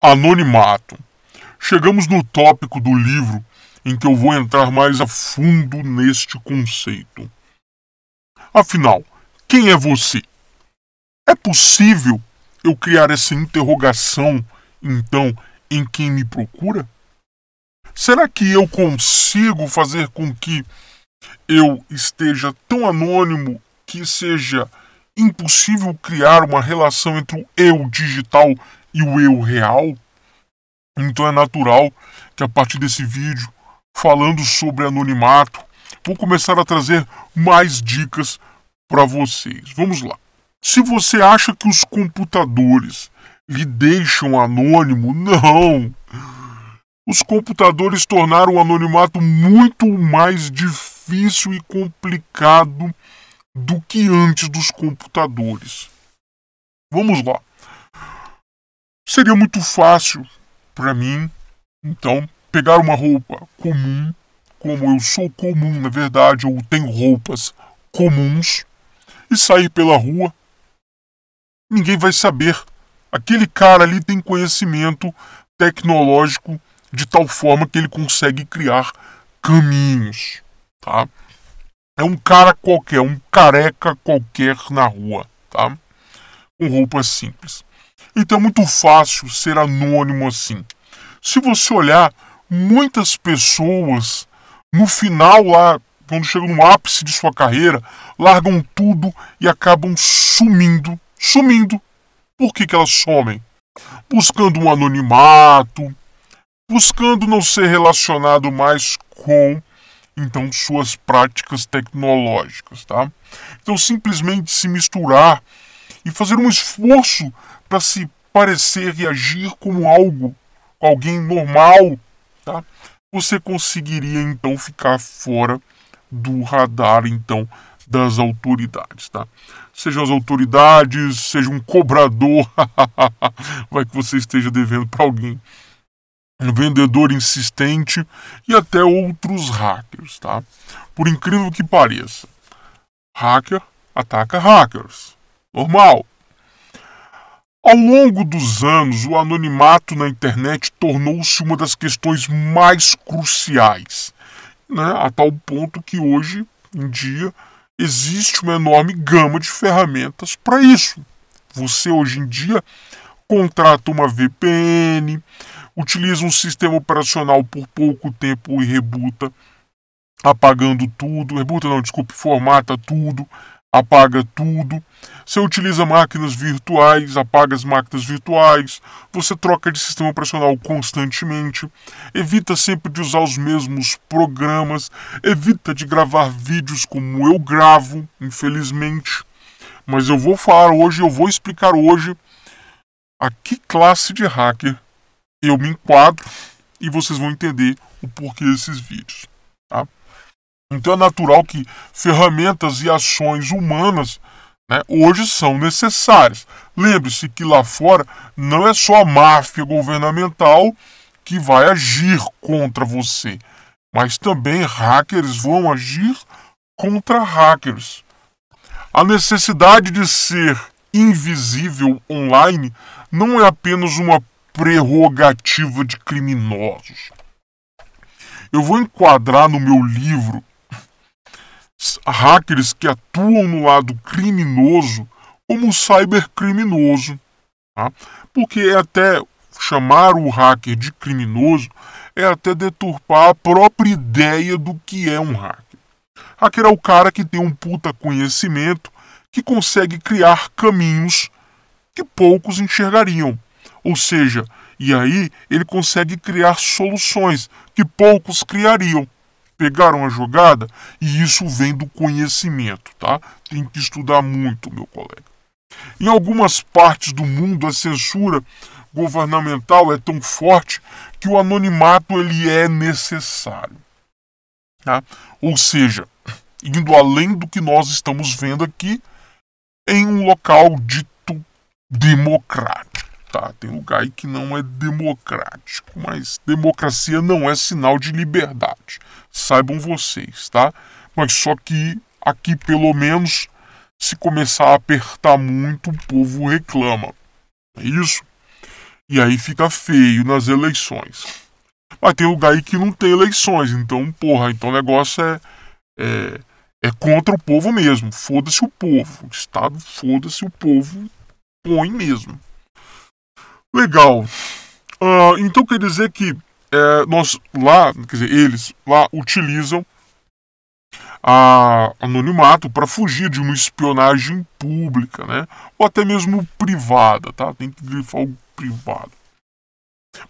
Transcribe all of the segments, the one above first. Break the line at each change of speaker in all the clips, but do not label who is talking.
Anonimato. Chegamos no tópico do livro em que eu vou entrar mais a fundo neste conceito. Afinal, quem é você? É possível eu criar essa interrogação, então, em quem me procura? Será que eu consigo fazer com que eu esteja tão anônimo que seja impossível criar uma relação entre o eu digital e o eu real, então é natural que a partir desse vídeo, falando sobre anonimato, vou começar a trazer mais dicas para vocês. Vamos lá. Se você acha que os computadores lhe deixam anônimo, não! Os computadores tornaram o anonimato muito mais difícil e complicado do que antes dos computadores. Vamos lá seria muito fácil para mim, então, pegar uma roupa comum, como eu sou comum, na verdade, eu tenho roupas comuns, e sair pela rua. Ninguém vai saber. Aquele cara ali tem conhecimento tecnológico de tal forma que ele consegue criar caminhos, tá? É um cara qualquer, um careca qualquer na rua, tá? Com roupas simples. Então é muito fácil ser anônimo assim. Se você olhar, muitas pessoas no final lá, quando chegam no ápice de sua carreira, largam tudo e acabam sumindo, sumindo. Por que, que elas somem? Buscando um anonimato, buscando não ser relacionado mais com então suas práticas tecnológicas, tá? Então simplesmente se misturar e fazer um esforço para se parecer e agir como algo, alguém normal, tá? Você conseguiria então ficar fora do radar então das autoridades, tá? Sejam as autoridades, seja um cobrador, vai que você esteja devendo para alguém, um vendedor insistente e até outros hackers, tá? Por incrível que pareça, hacker ataca hackers, normal, ao longo dos anos, o anonimato na internet tornou-se uma das questões mais cruciais, né? a tal ponto que hoje em dia existe uma enorme gama de ferramentas para isso. Você hoje em dia contrata uma VPN, utiliza um sistema operacional por pouco tempo e rebuta, apagando tudo, rebuta não, desculpe, formata tudo, apaga tudo. Você utiliza máquinas virtuais, apaga as máquinas virtuais, você troca de sistema operacional constantemente, evita sempre de usar os mesmos programas, evita de gravar vídeos como eu gravo, infelizmente. Mas eu vou falar hoje, eu vou explicar hoje a que classe de hacker eu me enquadro e vocês vão entender o porquê desses vídeos. Então é natural que ferramentas e ações humanas né, hoje são necessárias. Lembre-se que lá fora não é só a máfia governamental que vai agir contra você, mas também hackers vão agir contra hackers. A necessidade de ser invisível online não é apenas uma prerrogativa de criminosos. Eu vou enquadrar no meu livro hackers que atuam no lado criminoso como cybercriminoso. Tá? Porque é até chamar o hacker de criminoso é até deturpar a própria ideia do que é um hacker. Hacker é o cara que tem um puta conhecimento que consegue criar caminhos que poucos enxergariam. Ou seja, e aí ele consegue criar soluções que poucos criariam pegaram a jogada e isso vem do conhecimento, tá? Tem que estudar muito, meu colega. Em algumas partes do mundo a censura governamental é tão forte que o anonimato ele é necessário. Tá? Ou seja, indo além do que nós estamos vendo aqui em um local dito democrático. Tá, tem lugar aí que não é democrático, mas democracia não é sinal de liberdade saibam vocês, tá? Mas só que aqui, pelo menos, se começar a apertar muito, o povo reclama. É isso? E aí fica feio nas eleições. Mas tem lugar aí que não tem eleições, então, porra, então o negócio é, é, é contra o povo mesmo. Foda-se o povo. O Estado, foda-se o povo, põe mesmo. Legal. Uh, então quer dizer que é, nós lá, quer dizer, eles lá utilizam a anonimato para fugir de uma espionagem pública, né? Ou até mesmo privada, tá? Tem que grifar algo privado.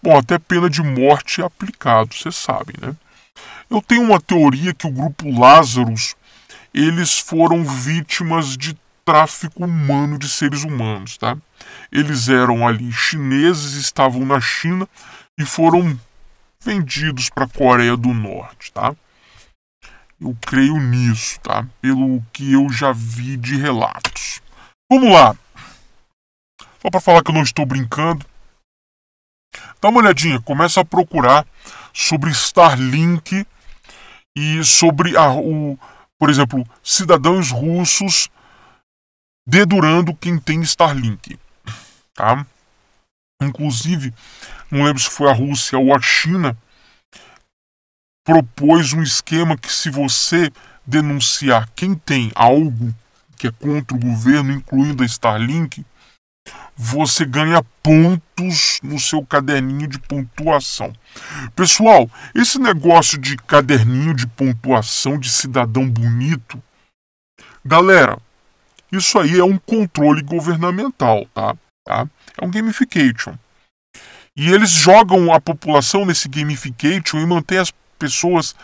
Bom, até pena de morte é aplicado, vocês sabem, né? Eu tenho uma teoria que o grupo Lazarus, eles foram vítimas de tráfico humano de seres humanos, tá? Eles eram ali chineses, estavam na China e foram vendidos para a Coreia do Norte, tá? Eu creio nisso, tá? Pelo que eu já vi de relatos. Vamos lá. Só para falar que eu não estou brincando. Dá uma olhadinha, começa a procurar sobre Starlink e sobre a, o, por exemplo, cidadãos russos dedurando quem tem Starlink, tá? Inclusive, não lembro se foi a Rússia ou a China, propôs um esquema que se você denunciar quem tem algo que é contra o governo, incluindo a Starlink, você ganha pontos no seu caderninho de pontuação. Pessoal, esse negócio de caderninho de pontuação de cidadão bonito, galera, isso aí é um controle governamental, tá? tá? É um gamification. E eles jogam a população nesse gamification e mantêm as pessoas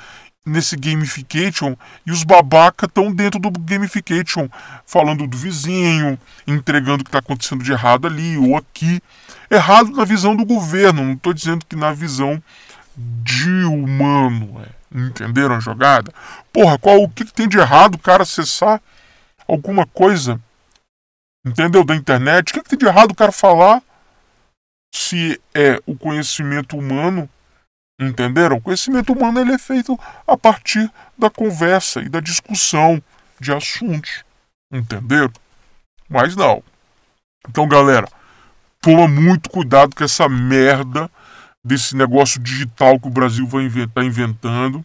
nesse gamification e os babaca estão dentro do gamification, falando do vizinho, entregando o que está acontecendo de errado ali ou aqui. Errado na visão do governo, não estou dizendo que na visão de humano. É. Entenderam a jogada? Porra, qual, o que, que tem de errado o cara acessar alguma coisa entendeu? Da internet. O que, é que tem de errado o cara falar se é o conhecimento humano? Entenderam? O conhecimento humano ele é feito a partir da conversa e da discussão de assuntos. Entenderam? Mas não. Então, galera, toma muito cuidado com essa merda desse negócio digital que o Brasil vai estar tá inventando.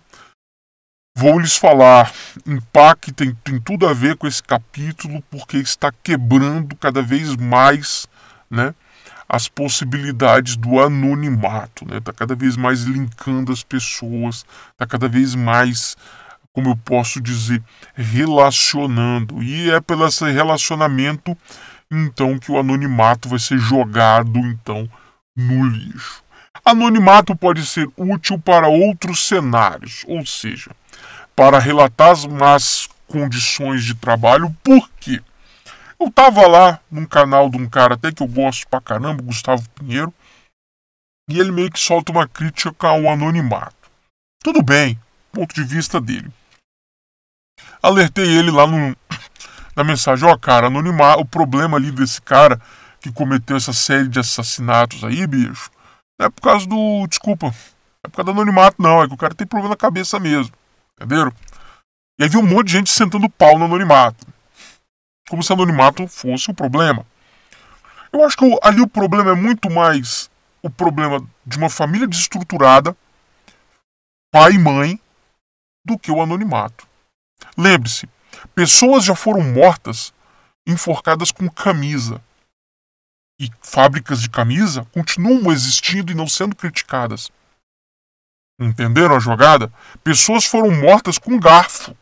Vou lhes falar. Impacto tem, tem tudo a ver com esse capítulo, porque está quebrando cada vez mais né, as possibilidades do anonimato. Está né? Tá cada vez mais linkando as pessoas, está cada vez mais, como eu posso dizer, relacionando. E é pelo esse relacionamento, então, que o anonimato vai ser jogado então no lixo. Anonimato pode ser útil para outros cenários, ou seja, para relatar as más condições de trabalho, porque eu tava lá num canal de um cara até que eu gosto pra caramba, Gustavo Pinheiro, e ele meio que solta uma crítica ao anonimato. Tudo bem, ponto de vista dele. Alertei ele lá no, na mensagem, ó, oh, cara, anonimar, o problema ali desse cara que cometeu essa série de assassinatos aí, bicho, não é por causa do. Desculpa, é por causa do anonimato, não, é que o cara tem problema na cabeça mesmo entenderam? E aí vi um monte de gente sentando pau no anonimato. Como se o anonimato fosse o problema. Eu acho que ali o problema é muito mais o problema de uma família desestruturada, pai e mãe, do que o anonimato. Lembre-se, pessoas já foram mortas enforcadas com camisa. E fábricas de camisa continuam existindo e não sendo criticadas. Entenderam a jogada? Pessoas foram mortas com garfo.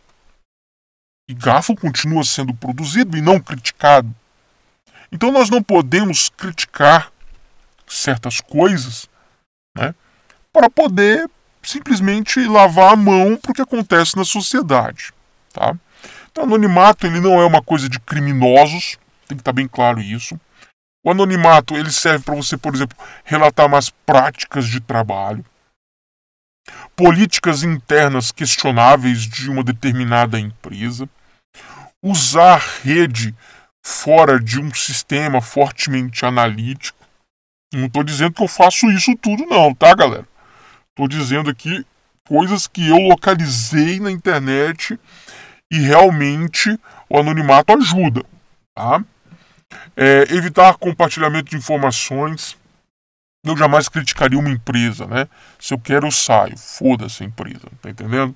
E garfo continua sendo produzido e não criticado. Então nós não podemos criticar certas coisas né, para poder simplesmente lavar a mão para o que acontece na sociedade. Tá? Então, o anonimato ele não é uma coisa de criminosos, tem que estar tá bem claro isso. O anonimato ele serve para você, por exemplo, relatar mais práticas de trabalho políticas internas questionáveis de uma determinada empresa, usar rede fora de um sistema fortemente analítico. Não estou dizendo que eu faço isso tudo, não, tá, galera? Estou dizendo aqui coisas que eu localizei na internet e realmente o anonimato ajuda, tá? É, evitar compartilhamento de informações, eu jamais criticaria uma empresa, né? Se eu quero, eu saio. Foda-se a empresa, tá entendendo?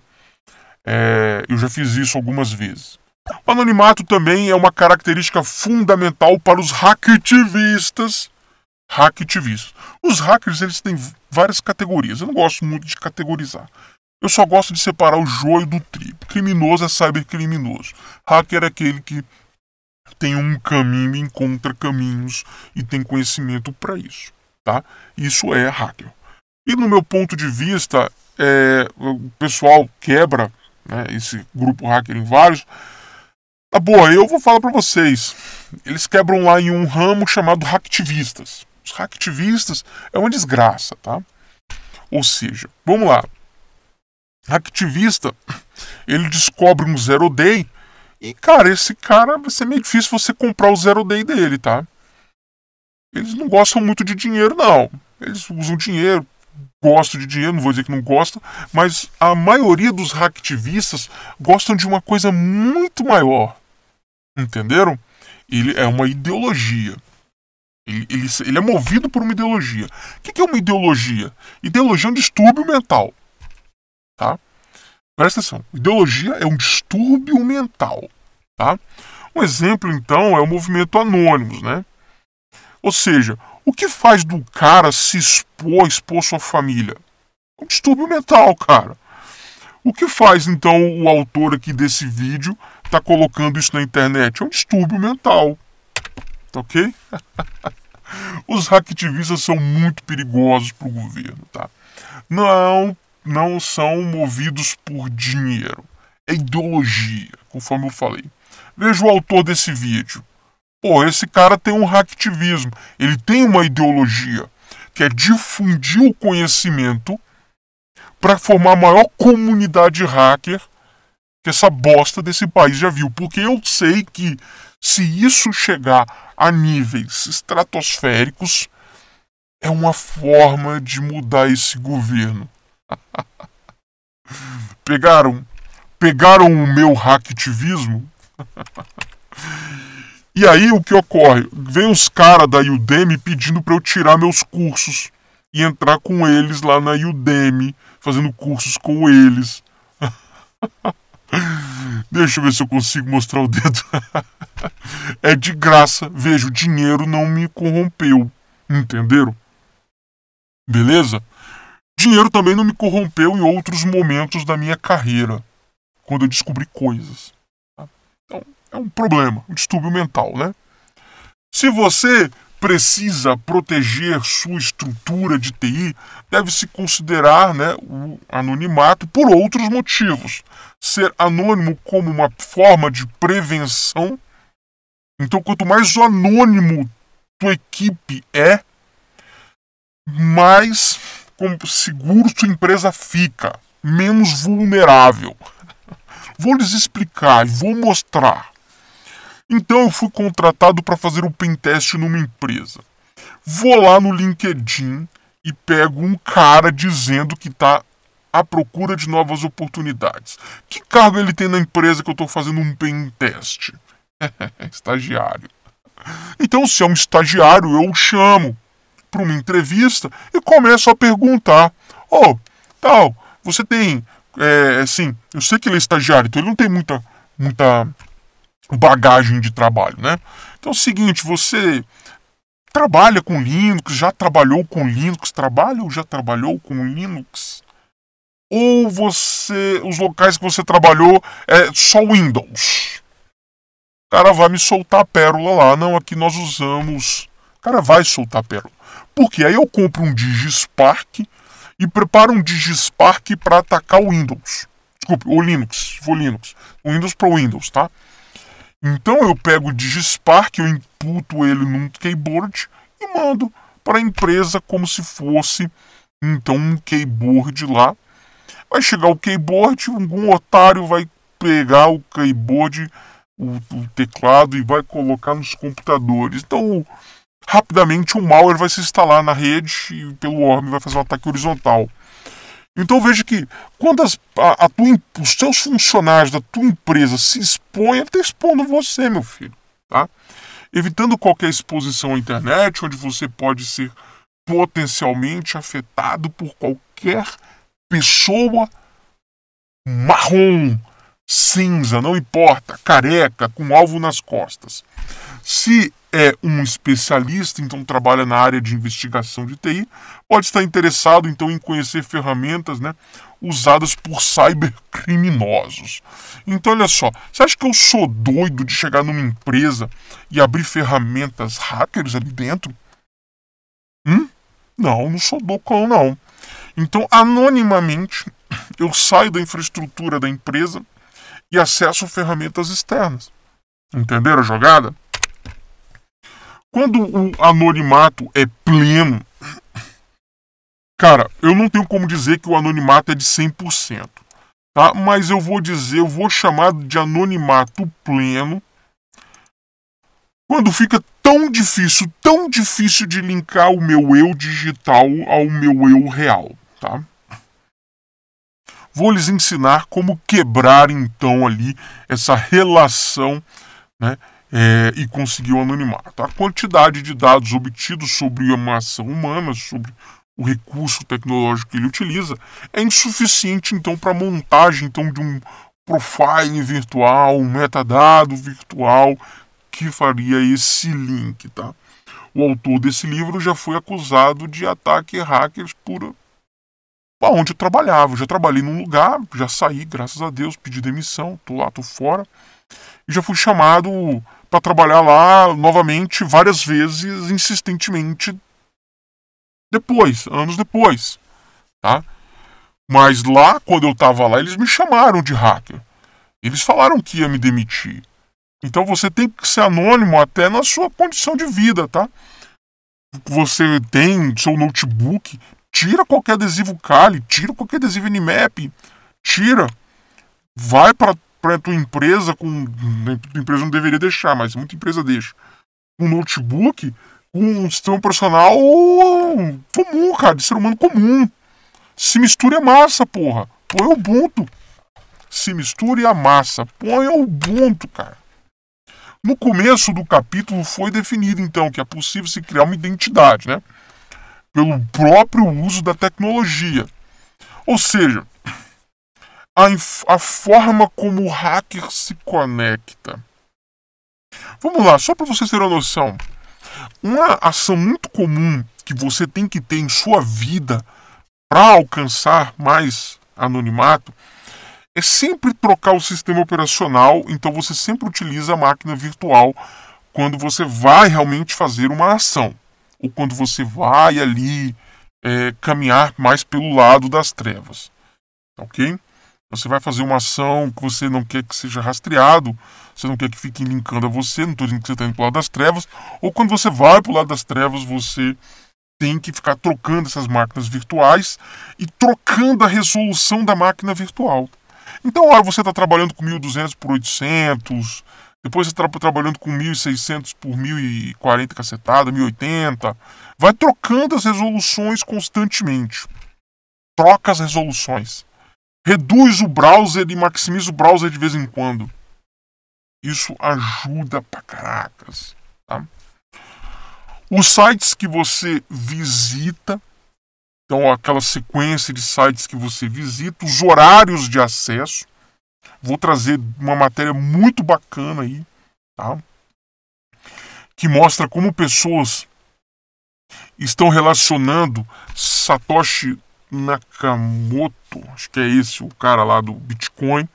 É, eu já fiz isso algumas vezes. O anonimato também é uma característica fundamental para os hacktivistas. Hacktivistas. Os hackers eles têm várias categorias. Eu não gosto muito de categorizar. Eu só gosto de separar o joio do trigo. Criminoso é cybercriminoso. Hacker é aquele que tem um caminho, encontra caminhos e tem conhecimento para isso. Tá? Isso é hacker. E no meu ponto de vista, é, o pessoal quebra né, esse grupo hacker em vários. Tá boa, eu vou falar para vocês. Eles quebram lá em um ramo chamado hacktivistas. Os hacktivistas é uma desgraça, tá? Ou seja, vamos lá. Hacktivista, ele descobre um zero day e, cara, esse cara vai ser meio difícil você comprar o zero day dele, tá? eles não gostam muito de dinheiro, não. Eles usam dinheiro, gostam de dinheiro, não vou dizer que não gostam, mas a maioria dos hacktivistas gostam de uma coisa muito maior. Entenderam? Ele é uma ideologia. Ele, ele, ele é movido por uma ideologia. O que, que é uma ideologia? Ideologia é um distúrbio mental. Tá? Presta atenção. Ideologia é um distúrbio mental. Tá? Um exemplo, então, é o movimento Anônimos, né? Ou seja, o que faz do cara se expor, expor sua família? Um distúrbio mental, cara. O que faz então o autor aqui desse vídeo tá colocando isso na internet? É um distúrbio mental. Tá ok? Os hacktivistas são muito perigosos para o governo, tá? Não, não são movidos por dinheiro. É ideologia, conforme eu falei. Veja o autor desse vídeo. Pô, esse cara tem um hacktivismo, ele tem uma ideologia que é difundir o conhecimento para formar a maior comunidade hacker que essa bosta desse país já viu. Porque eu sei que se isso chegar a níveis estratosféricos, é uma forma de mudar esse governo. pegaram, pegaram o meu hacktivismo E aí o que ocorre? Vem os caras da Udemy pedindo para eu tirar meus cursos e entrar com eles lá na Udemy, fazendo cursos com eles. Deixa eu ver se eu consigo mostrar o dedo. é de graça, vejo, o dinheiro não me corrompeu. Entenderam? Beleza? Dinheiro também não me corrompeu em outros momentos da minha carreira, quando eu descobri coisas. Tá? Então, é um problema, um distúrbio mental, né? Se você precisa proteger sua estrutura de TI, deve-se considerar né, o anonimato por outros motivos. Ser anônimo como uma forma de prevenção. Então, quanto mais anônimo tua equipe é, mais seguro sua empresa fica, menos vulnerável. Vou lhes explicar e vou mostrar. Então eu fui contratado para fazer um pentest numa empresa. Vou lá no LinkedIn e pego um cara dizendo que está à procura de novas oportunidades. Que cargo ele tem na empresa que eu estou fazendo um pentest? estagiário. Então, se é um estagiário, eu o chamo para uma entrevista e começo a perguntar: Ô, oh, tal, você tem. É, assim, eu sei que ele é estagiário, então ele não tem muita, muita bagagem de trabalho, né? Então é o seguinte, você trabalha com Linux, já trabalhou com Linux, trabalha ou já trabalhou com Linux? Ou você, os locais que você trabalhou é só Windows? O cara vai me soltar a pérola lá, não, aqui nós usamos. O cara vai soltar a pérola. Porque aí eu compro um DigiSpark e preparo um DigiSpark para atacar o Windows. Desculpe, o Linux, vou Linux. O Windows para o Windows, tá? Então eu pego o Digispark, eu imputo ele num keyboard e mando para a empresa como se fosse então um keyboard lá. Vai chegar o keyboard, algum otário vai pegar o keyboard, o, o teclado e vai colocar nos computadores. Então rapidamente o malware vai se instalar na rede e pelo worm vai fazer um ataque horizontal. Então veja que quando as, a, a tua, os seus funcionários da tua empresa se expõem, ele está expondo você, meu filho. Tá? Evitando qualquer exposição à internet, onde você pode ser potencialmente afetado por qualquer pessoa marrom, cinza, não importa, careca, com alvo nas costas. Se é um especialista, então trabalha na área de investigação de TI, pode estar interessado então em conhecer ferramentas, né, usadas por cybercriminosos. Então olha só, você acha que eu sou doido de chegar numa empresa e abrir ferramentas hackers ali dentro? Hum? Não, não sou loucão não. Então anonimamente eu saio da infraestrutura da empresa e acesso ferramentas externas. Entenderam a jogada? Quando o anonimato é pleno, cara, eu não tenho como dizer que o anonimato é de 100%, tá? Mas eu vou dizer, eu vou chamar de anonimato pleno quando fica tão difícil, tão difícil de linkar o meu eu digital ao meu eu real, tá? Vou lhes ensinar como quebrar então ali essa relação, né, é, e conseguiu anonimato. Tá? A quantidade de dados obtidos sobre a massa humana, sobre o recurso tecnológico que ele utiliza, é insuficiente então para a montagem então, de um profile virtual, um metadado virtual que faria esse link. Tá? O autor desse livro já foi acusado de ataque a hackers por onde eu trabalhava. Eu já trabalhei num lugar, já saí, graças a Deus, pedi demissão, tô lá, tô fora. E já fui chamado para trabalhar lá novamente várias vezes, insistentemente, depois, anos depois, tá? Mas lá, quando eu estava lá, eles me chamaram de hacker. Eles falaram que ia me demitir. Então você tem que ser anônimo até na sua condição de vida, tá? Você tem seu notebook, tira qualquer adesivo Kali, tira qualquer adesivo Nmap, tira, vai para para tua empresa com né, tua empresa não deveria deixar, mas muita empresa deixa. Um notebook com um sistema personal comum, cara, de ser humano comum. Se misture a massa, porra. Põe o Ubuntu. Se misture a massa. Põe o Ubuntu, cara. No começo do capítulo foi definido então que é possível se criar uma identidade, né? Pelo próprio uso da tecnologia. Ou seja, a, a forma como o hacker se conecta. Vamos lá, só para vocês terem uma noção. Uma ação muito comum que você tem que ter em sua vida para alcançar mais anonimato é sempre trocar o sistema operacional, então você sempre utiliza a máquina virtual quando você vai realmente fazer uma ação, ou quando você vai ali é, caminhar mais pelo lado das trevas. Ok? Você vai fazer uma ação que você não quer que seja rastreado, você não quer que fiquem linkando a você, não estou dizendo que você está indo para o lado das trevas, ou quando você vai para o lado das trevas, você tem que ficar trocando essas máquinas virtuais e trocando a resolução da máquina virtual. Então, olha, você está trabalhando com 1200 por 800, depois você está trabalhando com 1600 por 1040 cacetada, 1080. Vai trocando as resoluções constantemente. Troca as resoluções reduz o browser e maximiza o browser de vez em quando. Isso ajuda pra caracas. Tá? Os sites que você visita, então aquela sequência de sites que você visita, os horários de acesso. Vou trazer uma matéria muito bacana aí, tá? Que mostra como pessoas estão relacionando Satoshi Nakamoto acho que é esse o cara lá do Bitcoin,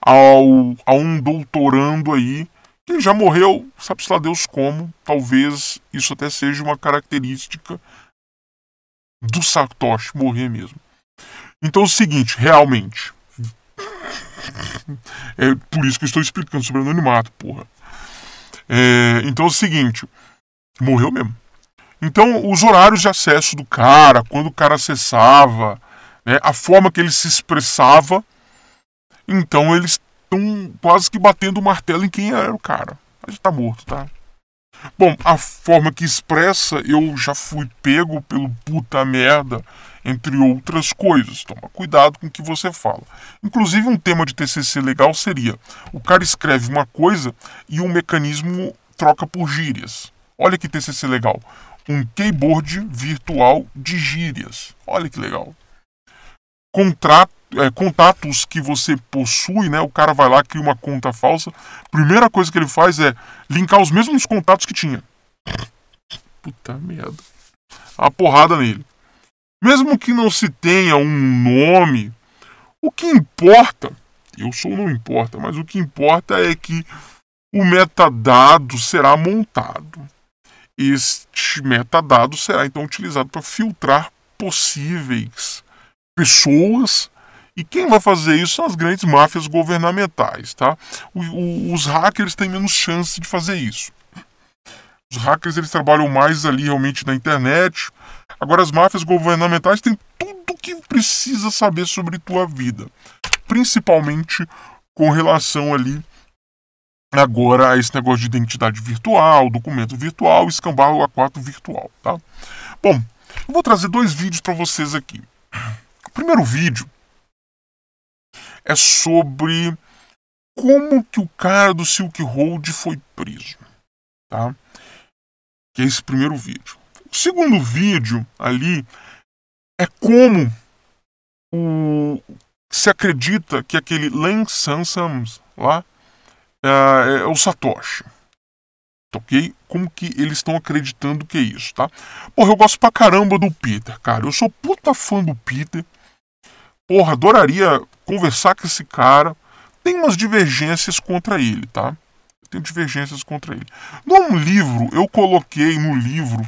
ao, a um doutorando aí que já morreu, sabe-se lá Deus como, talvez isso até seja uma característica do Satoshi morrer mesmo. Então é o seguinte, realmente. é por isso que eu estou explicando sobre o anonimato, porra. É, então é o seguinte, morreu mesmo. Então os horários de acesso do cara, quando o cara acessava, né, a forma que ele se expressava. Então eles estão quase que batendo o martelo em quem era o cara. Mas tá morto, tá? Bom, a forma que expressa, eu já fui pego pelo puta merda, entre outras coisas. Toma cuidado com o que você fala. Inclusive, um tema de TCC legal seria: o cara escreve uma coisa e o mecanismo troca por gírias. Olha que TCC legal. Um keyboard virtual de gírias. Olha que legal contrato, é, contatos que você possui, né? O cara vai lá, cria uma conta falsa. Primeira coisa que ele faz é linkar os mesmos contatos que tinha. Puta merda. A porrada nele. Mesmo que não se tenha um nome, o que importa, eu sou não importa, mas o que importa é que o metadado será montado. Este metadado será então utilizado para filtrar possíveis pessoas. E quem vai fazer isso são as grandes máfias governamentais, tá? O, o, os hackers têm menos chance de fazer isso. Os hackers eles trabalham mais ali realmente na internet. Agora as máfias governamentais têm tudo que precisa saber sobre tua vida, principalmente com relação ali agora a esse negócio de identidade virtual, documento virtual, escambar o A4 virtual, tá? Bom, eu vou trazer dois vídeos para vocês aqui primeiro vídeo é sobre como que o cara do Silk Road foi preso, tá? Que é esse primeiro vídeo. O segundo vídeo ali é como o se acredita que aquele Len Sansams lá é, é, é o Satoshi. Tá ok? Como que eles estão acreditando que é isso, tá? Porra, eu gosto pra caramba do Peter, cara. Eu sou puta fã do Peter porra, adoraria conversar com esse cara. Tem umas divergências contra ele, tá? Tenho divergências contra ele. Num livro, eu coloquei no livro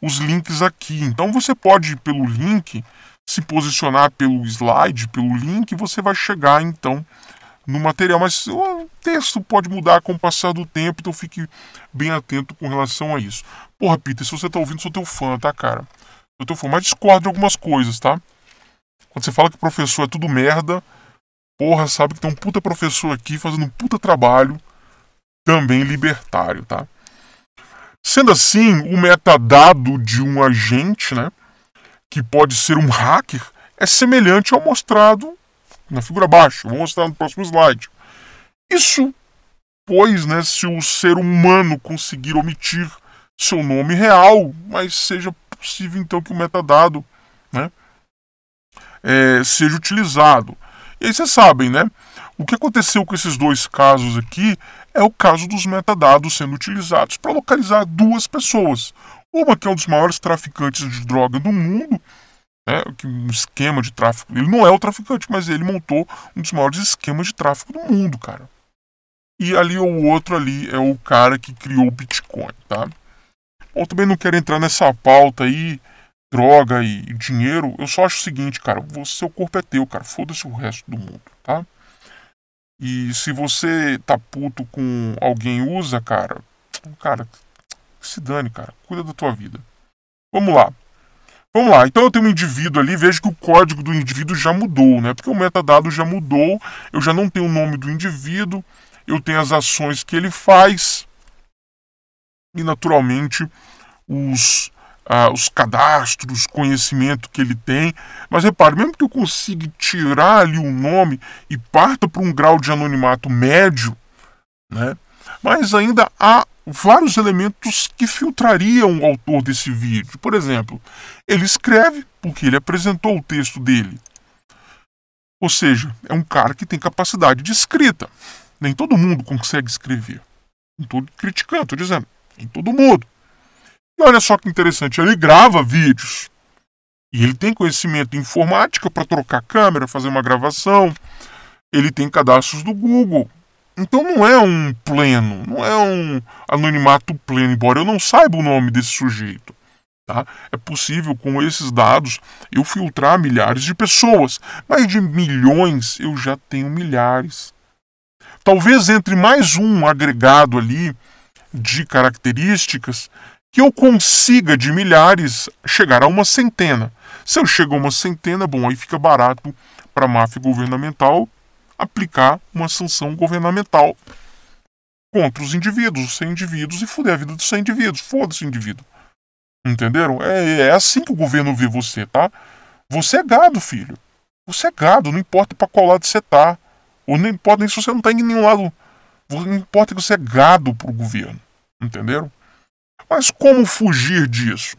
os links aqui. Então você pode ir pelo link, se posicionar pelo slide, pelo link, você vai chegar então no material. Mas o texto pode mudar com o passar do tempo, então fique bem atento com relação a isso. Porra, Peter, se você tá ouvindo, sou teu fã, tá, cara? Eu teu fã, mas discordo de algumas coisas, tá? Quando você fala que professor é tudo merda, porra, sabe que tem um puta professor aqui fazendo um puta trabalho também libertário, tá? Sendo assim, o metadado de um agente, né, que pode ser um hacker, é semelhante ao mostrado na figura abaixo. Vou mostrar no próximo slide. Isso, pois, né, se o ser humano conseguir omitir seu nome real, mas seja possível então que o metadado, né, é, seja utilizado. E aí vocês sabem, né? O que aconteceu com esses dois casos aqui é o caso dos metadados sendo utilizados para localizar duas pessoas. Uma que é um dos maiores traficantes de droga do mundo, né, um esquema de tráfico. Ele não é o traficante, mas ele montou um dos maiores esquemas de tráfico do mundo, cara. E ali o outro ali é o cara que criou o Bitcoin, tá? Eu também não quero entrar nessa pauta aí droga e dinheiro, eu só acho o seguinte, cara, o seu corpo é teu, cara, foda-se o resto do mundo, tá? E se você tá puto com alguém usa, cara, cara, se dane, cara, cuida da tua vida. Vamos lá. Vamos lá, então eu tenho um indivíduo ali, vejo que o código do indivíduo já mudou, né? Porque o metadado já mudou, eu já não tenho o nome do indivíduo, eu tenho as ações que ele faz e naturalmente os ah, os cadastros, conhecimento que ele tem. Mas repare, mesmo que eu consiga tirar ali o um nome e parta para um grau de anonimato médio, né? mas ainda há vários elementos que filtrariam o autor desse vídeo. Por exemplo, ele escreve porque ele apresentou o texto dele. Ou seja, é um cara que tem capacidade de escrita. Nem todo mundo consegue escrever. Não estou criticando, estou dizendo. Nem todo mundo. E olha só que interessante, ele grava vídeos. E ele tem conhecimento em informática para trocar câmera, fazer uma gravação. Ele tem cadastros do Google. Então não é um pleno, não é um anonimato pleno, embora eu não saiba o nome desse sujeito. Tá? É possível, com esses dados, eu filtrar milhares de pessoas. Mas de milhões eu já tenho milhares. Talvez entre mais um agregado ali de características, que eu consiga de milhares chegar a uma centena. Se eu chego a uma centena, bom, aí fica barato para a máfia governamental aplicar uma sanção governamental contra os indivíduos, os 100 indivíduos, e foder a vida dos 100 indivíduos. Foda-se indivíduo. Entenderam? É, é assim que o governo vê você, tá? Você é gado, filho. Você é gado, não importa para qual lado você tá. Ou não importa nem se você não tá em nenhum lado. Não importa que você é gado pro governo. Entenderam? Mas como fugir disso?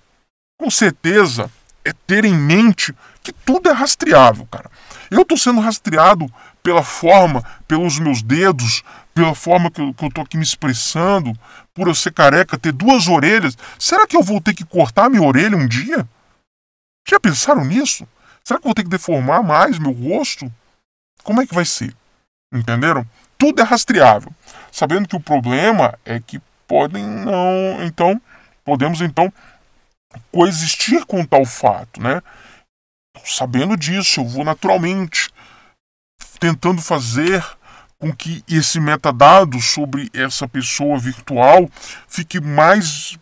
Com certeza é ter em mente que tudo é rastreável, cara. Eu estou sendo rastreado pela forma, pelos meus dedos, pela forma que eu, estou aqui me expressando, por eu ser careca, ter duas orelhas. Será que eu vou ter que cortar minha orelha um dia? Já pensaram nisso? Será que eu vou ter que deformar mais meu rosto? Como é que vai ser? Entenderam? Tudo é rastreável. Sabendo que o problema é que podem não, então podemos então coexistir com tal fato, né? Sabendo disso, eu vou naturalmente tentando fazer com que esse metadado sobre essa pessoa virtual fique mais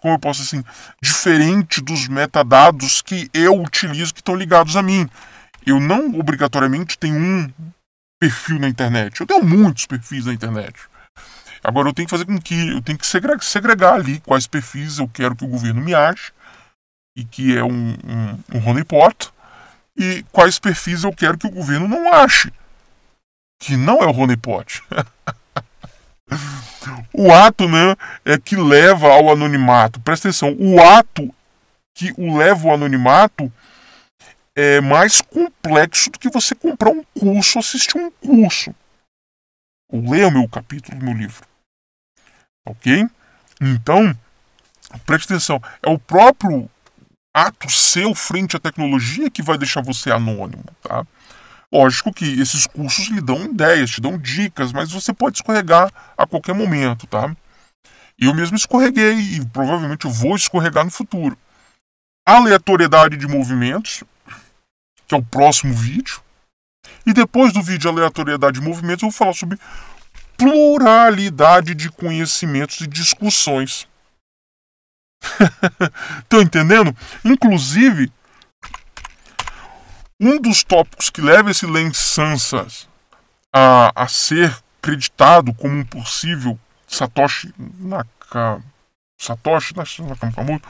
como eu posso assim, diferente dos metadados que eu utilizo que estão ligados a mim. Eu não obrigatoriamente tenho um perfil na internet. Eu tenho muitos perfis na internet. Agora eu tenho que fazer com que eu tenho que segregar, segregar ali quais perfis eu quero que o governo me ache e que é um, um, um honeypot e quais perfis eu quero que o governo não ache que não é o honeypot. o ato, né, é que leva ao anonimato. Presta atenção, o ato que o leva ao anonimato é mais complexo do que você comprar um curso, assistir um curso. Ou ler o meu capítulo do meu livro. Ok? Então, preste atenção, é o próprio ato seu frente à tecnologia que vai deixar você anônimo, tá? Lógico que esses cursos lhe dão ideias, te dão dicas, mas você pode escorregar a qualquer momento, tá? Eu mesmo escorreguei e provavelmente eu vou escorregar no futuro. Aleatoriedade de movimentos, que é o próximo vídeo. E depois do vídeo aleatoriedade de movimentos, eu vou falar sobre pluralidade de conhecimentos e discussões. Estão entendendo? Inclusive, um dos tópicos que leva esse Lens Sansas a, a ser creditado como um possível Satoshi Naka, Satoshi né, Nakamoto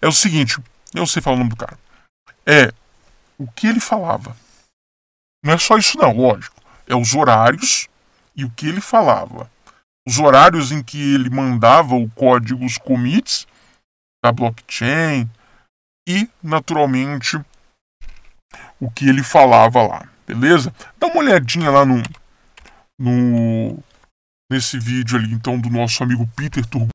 é o seguinte, eu sei falar o nome do cara. É o que ele falava. Não é só isso não, lógico. É os horários e o que ele falava, os horários em que ele mandava o código, os commits da blockchain e, naturalmente, o que ele falava lá, beleza? Dá uma olhadinha lá no, no nesse vídeo ali, então, do nosso amigo Peter Turbo.